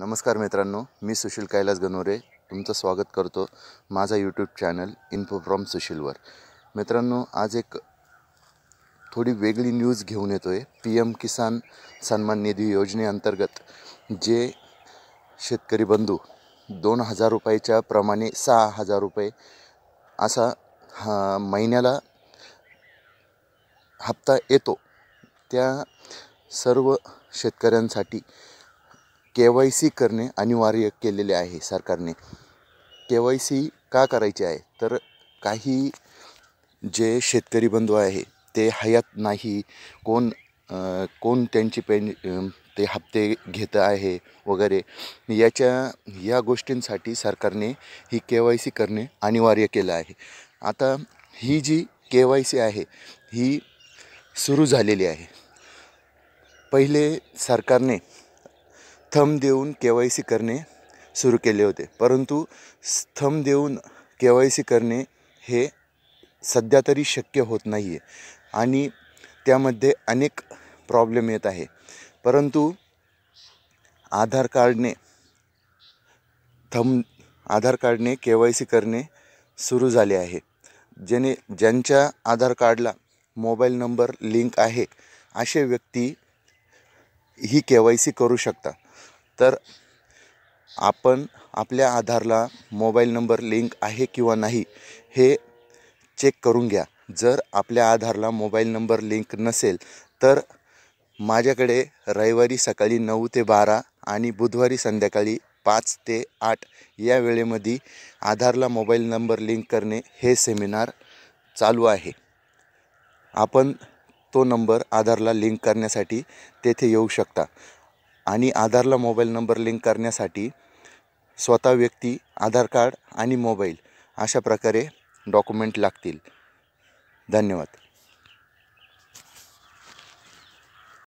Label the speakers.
Speaker 1: नमस्कार मित्रांनो मी सुशील कैलास गनोरे तुमचं स्वागत करतो माझा यूट्यूब चॅनल इन्फो फ्रॉम सुशीलवर मित्रांनो आज एक थोडी वेगळी न्यूज घेऊन येतो आहे पी एम किसान सन्मान निधी योजनेअंतर्गत जे शेतकरी बंधू दोन हजार रुपयाच्या प्रमाणे सहा हजार रुपये असा हा महिन्याला हप्ता येतो त्या सर्व शेतकऱ्यांसाठी के वाय सी करणे अनिवार्य केलेले आहे सरकारने के वाय सी का करायची आहे तर काही जे शेतकरी बंधू आहे ते हयात नाही कोण कोण त्यांची पेन ते हप्ते घेत आहे वगैरे याच्या या गोष्टींसाठी सरकारने ही के वाय सी करणे अनिवार्य केलं आहे आता ही जी के वाय सी आहे ही सुरू झालेली आहे पहिले सरकारने थंब देऊन के वाय सी करणे सुरू केले होते परंतु थंब देऊन के वाय सी करणे हे सध्या तरी शक्य होत नाही आहे आणि त्यामध्ये अनेक प्रॉब्लेम येत आहे परंतु आधार कार्डने थंब आधार कार्डने के वाय सी करणे सुरू झाले आहे जेणे ज्यांच्या आधार कार्डला मोबाईल नंबर लिंक आहे असे व्यक्ती ही के वाय सी करू शकता तर आपण आपल्या आधारला मोबाईल नंबर लिंक आहे किंवा नाही हे चेक करून घ्या जर आपल्या आधारला मोबाईल नंबर लिंक नसेल तर माझ्याकडे रविवारी सकाळी नऊ ते बारा आणि बुधवारी संध्याकाळी पाच ते आठ या वेळेमध्ये आधारला मोबाईल नंबर लिंक करणे हे सेमिनार चालू आहे आपण तो नंबर आधारला लिंक करण्यासाठी तेथे येऊ शकता आणि आधारला मोबाईल नंबर लिंक करण्यासाठी स्वतः व्यक्ती आधार कार्ड आणि मोबाईल अशा प्रकारे डॉक्युमेंट लागतील धन्यवाद